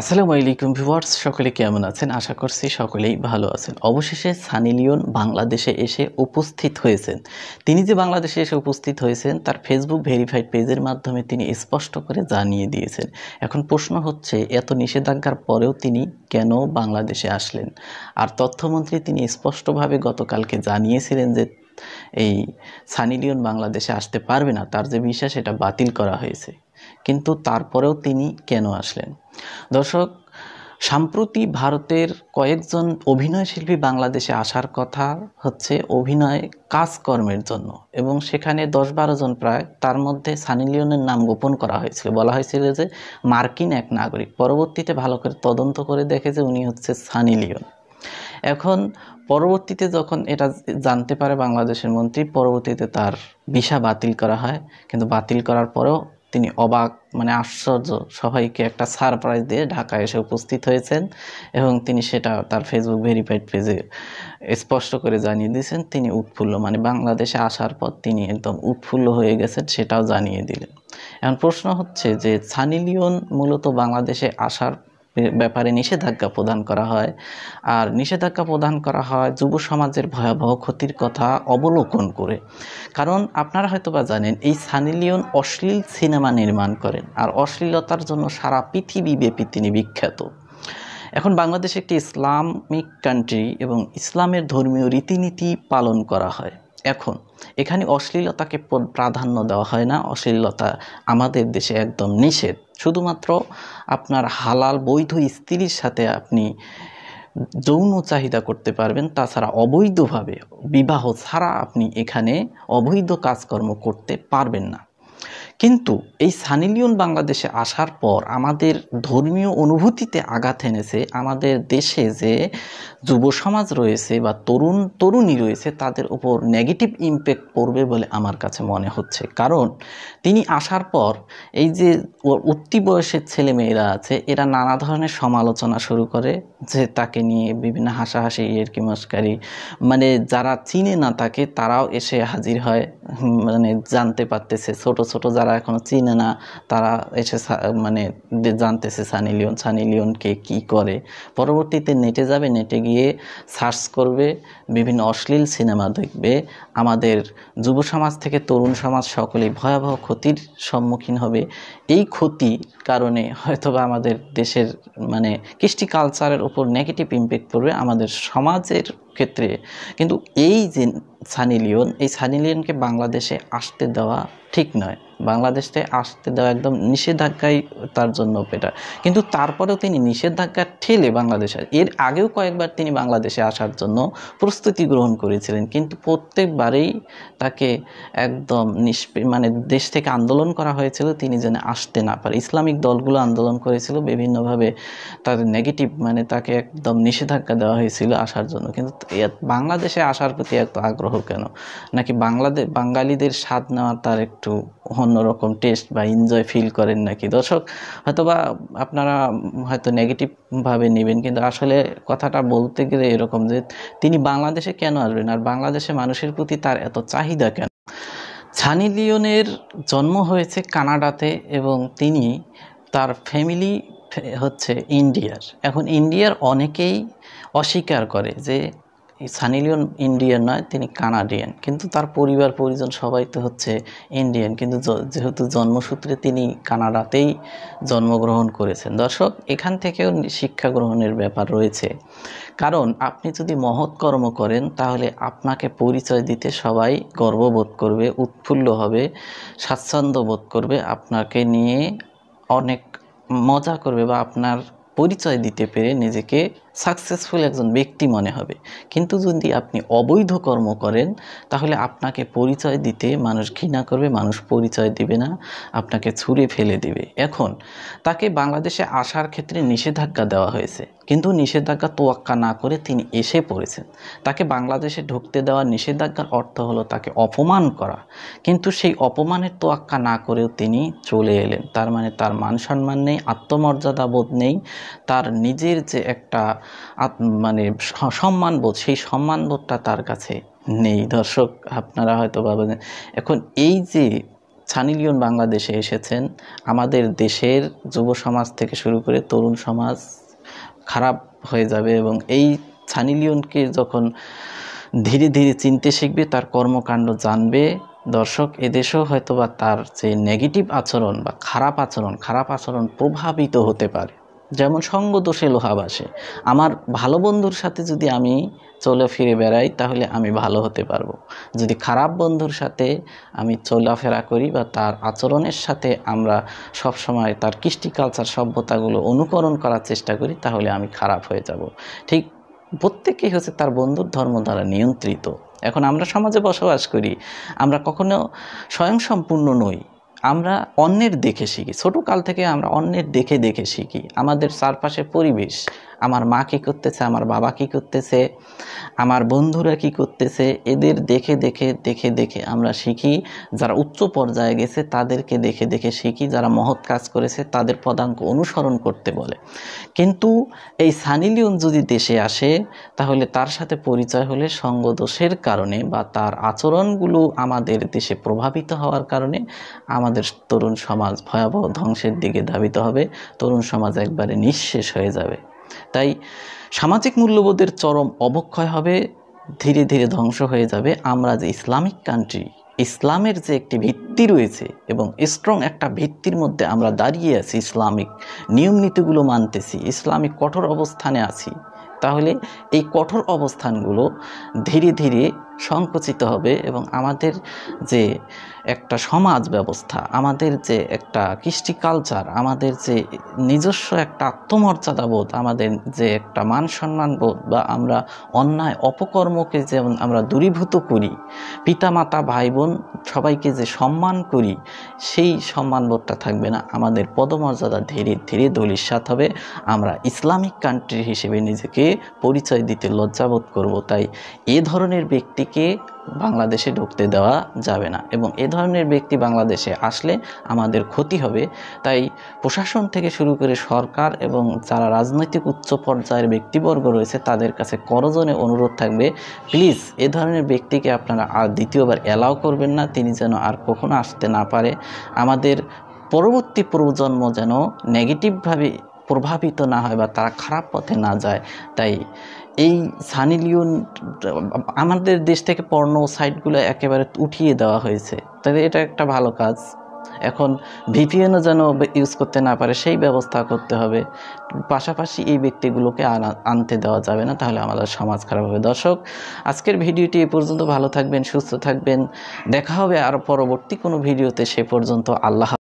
আসসালামু আলাইকুম ভিউয়ার্স সকলে কেমন আছেন আশা করছি সকলেই ভালো আছেন অবশেষে সানি লিওন বাংলাদেশে এসে উপস্থিত হয়েছেন তিনি যে বাংলাদেশে এসে উপস্থিত হয়েছেন তার ফেসবুক ভেরিফাইড পেজের মাধ্যমে তিনি স্পষ্ট করে জানিয়ে দিয়েছেন এখন প্রশ্ন হচ্ছে এত নিষেধাজ্ঞার পরেও তিনি কেন বাংলাদেশে আসলেন আর তথ্যমন্ত্রী তিনি স্পষ্টভাবে গতকালকে জানিয়েছিলেন যে এই সানি লিওন বাংলাদেশে আসতে পারবে না তার যে বিশ্বাস সেটা বাতিল করা হয়েছে কিন্তু তারপরেও তিনি কেন আসলেন দর্শক সম্প্রতি ভারতের কয়েকজন অভিনয়শিল্পী বাংলাদেশে আসার কথা হচ্ছে অভিনয় কাজকর্মের জন্য এবং সেখানে দশ বারো জন প্রায় তার মধ্যে সানি লিওনের নাম গোপন করা হয়েছিল বলা হয়েছিল যে মার্কিন এক নাগরিক পরবর্তীতে ভালো করে তদন্ত করে দেখে যে উনি হচ্ছে সানি লিওন এখন পরবর্তীতে যখন এটা জানতে পারে বাংলাদেশের মন্ত্রী পরবর্তীতে তার ভিসা বাতিল করা হয় কিন্তু বাতিল করার পরেও তিনি অবাক মানে আশ্চর্য সবাইকে একটা সারপ্রাইজ দিয়ে ঢাকায় এসে উপস্থিত হয়েছেন এবং তিনি সেটা তার ফেসবুক ভেরিফাইড পেজে স্পষ্ট করে জানিয়ে দিয়েছেন তিনি উৎফুল্ল মানে বাংলাদেশে আসার পর তিনি একদম উৎফুল্ল হয়ে গেছেন সেটাও জানিয়ে দিলেন এখন প্রশ্ন হচ্ছে যে সানি লিওন মূলত বাংলাদেশে আসার ব্যাপারে নিষেধাজ্ঞা প্রদান করা হয় আর নিষেধাজ্ঞা প্রদান করা হয় যুব সমাজের ভয়াবহ ক্ষতির কথা অবলোকন করে কারণ আপনারা হয়তো বা জানেন এই সানি অশ্লীল সিনেমা নির্মাণ করেন আর অশ্লীলতার জন্য সারা পৃথিবীব্যাপী তিনি বিখ্যাত এখন বাংলাদেশ একটি ইসলামিক কান্ট্রি এবং ইসলামের ধর্মীয় রীতিনীতি পালন করা হয় এখন এখানে অশ্লীলতাকে প্রাধান্য দেওয়া হয় না অশ্লীলতা আমাদের দেশে একদম নিষেধ শুধুমাত্র আপনার হালাল বৈধ স্ত্রীর সাথে আপনি যৌন চাহিদা করতে পারবেন তাছাড়া অবৈধভাবে বিবাহ ছাড়া আপনি এখানে অবৈধ কাজকর্ম করতে পারবেন না কিন্তু এই সানি লিওন বাংলাদেশে আসার পর আমাদের ধর্মীয় অনুভূতিতে আঘাত এনেছে আমাদের দেশে যে যুব সমাজ রয়েছে বা তরুণ তরুণী রয়েছে তাদের উপর নেগেটিভ ইম্প্যাক্ট পড়বে বলে আমার কাছে মনে হচ্ছে কারণ তিনি আসার পর এই যে উত্তি বয়সের ছেলেমেয়েরা আছে এরা নানা ধরনের সমালোচনা শুরু করে যে তাকে নিয়ে বিভিন্ন হাসাহাসি ইয়ারকি মস্কারি মানে যারা চিনে না তাকে তারাও এসে হাজির হয় মানে জানতে পারতেছে ছোট ছোট যারা যারা এখনও চিনে না তারা এসে মানে জানতেছে সানি লিওন সানি লিওনকে কী করে পরবর্তীতে নেটে যাবে নেটে গিয়ে সার্চ করবে বিভিন্ন অশ্লীল সিনেমা দেখবে আমাদের যুব সমাজ থেকে তরুণ সমাজ সকলেই ভয়াবহ ক্ষতির সম্মুখীন হবে এই ক্ষতি কারণে হয়তোবা আমাদের দেশের মানে কৃষ্টি কালচারের উপর নেগেটিভ ইম্প্যাক্ট পড়বে আমাদের সমাজের ক্ষেত্রে কিন্তু এই যে সানি লিওন এই সানি লিওনকে বাংলাদেশে আসতে দেওয়া ঠিক নয় বাংলাদেশে আসতে দেওয়া একদম নিষেধাজ্ঞাই তার জন্য বেটার কিন্তু তারপরেও তিনি নিষেধাজ্ঞা ঠেলে বাংলাদেশে এর আগেও কয়েকবার তিনি বাংলাদেশে আসার জন্য প্রস্তুতি গ্রহণ করেছিলেন কিন্তু প্রত্যেকবারেই তাকে একদম মানে দেশ থেকে আন্দোলন করা হয়েছিল তিনি যেন আসতে না পারে ইসলামিক দলগুলো আন্দোলন করেছিল বিভিন্নভাবে তাদের নেগেটিভ মানে তাকে একদম নিষেধাজ্ঞা দেওয়া হয়েছিল আসার জন্য কিন্তু বাংলাদেশে আসার প্রতি এত আগ্রহ কেন নাকি বাংলাদেশ বাঙালিদের স্বাদ নেওয়া তার একটু হন অন্যরকম টেস্ট বা এনজয় ফিল করেন নাকি দর্শক হয়তোবা আপনারা হয়তো নেগেটিভভাবে নেবেন কিন্তু আসলে কথাটা বলতে গেলে এরকম যে তিনি বাংলাদেশে কেন আসবেন আর বাংলাদেশে মানুষের প্রতি তার এত চাহিদা কেন ছানি লিওনের জন্ম হয়েছে কানাডাতে এবং তিনি তার ফ্যামিলি হচ্ছে ইন্ডিয়ার এখন ইন্ডিয়ার অনেকেই অস্বীকার করে যে সানিলিয়ন ইন্ডিয়ান নয় তিনি কানাডিয়ান কিন্তু তার পরিবার পরিজন সবাই তো হচ্ছে ইন্ডিয়ান কিন্তু যেহেতু জন্মসূত্রে তিনি কানাডাতেই জন্মগ্রহণ করেছেন দর্শক এখান থেকেও শিক্ষা গ্রহণের ব্যাপার রয়েছে কারণ আপনি যদি মহৎ কর্ম করেন তাহলে আপনাকে পরিচয় দিতে সবাই গর্ববোধ করবে উৎফুল্ল হবে স্বাচ্ছন্দ্য বোধ করবে আপনাকে নিয়ে অনেক মজা করবে বা আপনার পরিচয় দিতে পেরে নিজেকে সাকসেসফুল একজন ব্যক্তি মনে হবে কিন্তু যদি আপনি অবৈধ কর্ম করেন তাহলে আপনাকে পরিচয় দিতে মানুষ ঘৃণা করবে মানুষ পরিচয় দিবে না আপনাকে ছুঁড়ে ফেলে দিবে এখন তাকে বাংলাদেশে আসার ক্ষেত্রে নিষেধাজ্ঞা দেওয়া হয়েছে কিন্তু নিষেধাজ্ঞা তোয়াক্কা না করে তিনি এসে পড়েছেন তাকে বাংলাদেশে ঢুকতে দেওয়ার নিষেধাজ্ঞার অর্থ হলো তাকে অপমান করা কিন্তু সেই অপমানের তোয়াক্কা না করেও তিনি চলে এলেন তার মানে তার মান সম্মান নেই আত্মমর্যাদা বোধ নেই তার নিজের যে একটা মানে সম্মানবোধ সেই সম্মানবোধটা তার কাছে নেই দর্শক আপনারা হয়তো ভাবেন এখন এই যে সানিলিয়ন বাংলাদেশে এসেছেন আমাদের দেশের যুব সমাজ থেকে শুরু করে তরুণ সমাজ খারাপ হয়ে যাবে এবং এই সানি লিওনকে যখন ধীরে ধীরে চিনতে শিখবে তার কর্মকাণ্ড জানবে দর্শক এদেশেও হয়তো বা তার যে নেগেটিভ আচরণ বা খারাপ আচরণ খারাপ আচরণ প্রভাবিত হতে পারে যেমন সঙ্গ দোষে লোহা বাসে আমার ভালো বন্ধুর সাথে যদি আমি চলে ফিরে বেড়াই তাহলে আমি ভালো হতে পারবো যদি খারাপ বন্ধুর সাথে আমি চলাফেরা করি বা তার আচরণের সাথে আমরা সব সময় তার কৃষ্টি কালচার সভ্যতাগুলো অনুকরণ করার চেষ্টা করি তাহলে আমি খারাপ হয়ে যাব ঠিক প্রত্যেকেই হচ্ছে তার বন্ধুর ধর্ম দ্বারা নিয়ন্ত্রিত এখন আমরা সমাজে বসবাস করি আমরা কখনো স্বয়ংসম্পূর্ণ নই আমরা অন্যের দেখে শিখি ছোটোকাল থেকে আমরা অন্যের দেখে দেখে শিখি আমাদের চারপাশের পরিবেশ আমার মা কী করতেছে আমার বাবা কী করতেছে আমার বন্ধুরা কি করতেছে এদের দেখে দেখে দেখে দেখে আমরা শিখি যারা উচ্চ পর্যায়ে গেছে তাদেরকে দেখে দেখে শিখি যারা মহৎ কাজ করেছে তাদের পদাঙ্ক অনুসরণ করতে বলে কিন্তু এই সানিলিয়ন যদি দেশে আসে তাহলে তার সাথে পরিচয় হলে সঙ্গদোষের কারণে বা তার আচরণগুলো আমাদের দেশে প্রভাবিত হওয়ার কারণে আমাদের তরুণ সমাজ ভয়াবহ ধ্বংসের দিকে ধাবিত হবে তরুণ সমাজ একবারে নিঃশেষ হয়ে যাবে তাই সামাজিক মূল্যবোধের চরম অবক্ষয় হবে ধীরে ধীরে ধ্বংস হয়ে যাবে আমরা যে ইসলামিক কান্ট্রি ইসলামের যে একটি ভিত্তি ভিত্তি রয়েছে এবং স্ট্রং একটা ভিত্তির মধ্যে আমরা দাঁড়িয়ে আছি ইসলামিক নিয়ম নীতিগুলো মানতেছি ইসলামিক কঠোর অবস্থানে আছি তাহলে এই কঠোর অবস্থানগুলো ধীরে ধীরে সংকুচিত হবে এবং আমাদের যে একটা সমাজ ব্যবস্থা আমাদের যে একটা কৃষ্টি কালচার আমাদের যে নিজস্ব একটা আত্মমর্যাদাবোধ আমাদের যে একটা মান সম্মান বোধ বা আমরা অন্যায় অপকর্মকে যেমন আমরা দূরীভূত করি পিতামাতা ভাই বোন সবাইকে যে সম্মান সম্মান করি সেই সম্মানবোধটা থাকবে না আমাদের পদমর্যাদা ধীরে ধীরে দলিস্বাত হবে আমরা ইসলামিক কান্ট্রি হিসেবে নিজেকে পরিচয় দিতে লজ্জাবোধ করব তাই এ ধরনের ব্যক্তিকে বাংলাদেশে ঢুকতে দেওয়া যাবে না এবং এ ধরনের ব্যক্তি বাংলাদেশে আসলে আমাদের ক্ষতি হবে তাই প্রশাসন থেকে শুরু করে সরকার এবং যারা রাজনৈতিক উচ্চ পর্যায়ের ব্যক্তিবর্গ রয়েছে তাদের কাছে করজনে অনুরোধ থাকবে প্লিজ এ ধরনের ব্যক্তিকে আপনারা আর দ্বিতীয়বার অ্যালাউ করবেন না তিনি যেন আর কখনো আসতে না পারে আমাদের পরবর্তী প্রজন্ম যেন নেগেটিভভাবে প্রভাবিত না হয় বা তারা খারাপ পথে না যায় তাই এই সানি লিওন আমাদের দেশ থেকে পর্ণ সাইটগুলো একেবারে উঠিয়ে দেওয়া হয়েছে তাই এটা একটা ভালো কাজ এখন ভিপিএনও যেন ইউজ করতে না পারে সেই ব্যবস্থা করতে হবে পাশাপাশি এই ব্যক্তিগুলোকে আনতে দেওয়া যাবে না তাহলে আমাদের সমাজ খারাপ হবে দর্শক আজকের ভিডিওটি এ পর্যন্ত ভালো থাকবেন সুস্থ থাকবেন দেখা হবে আর পরবর্তী কোনো ভিডিওতে সে পর্যন্ত আল্লাহ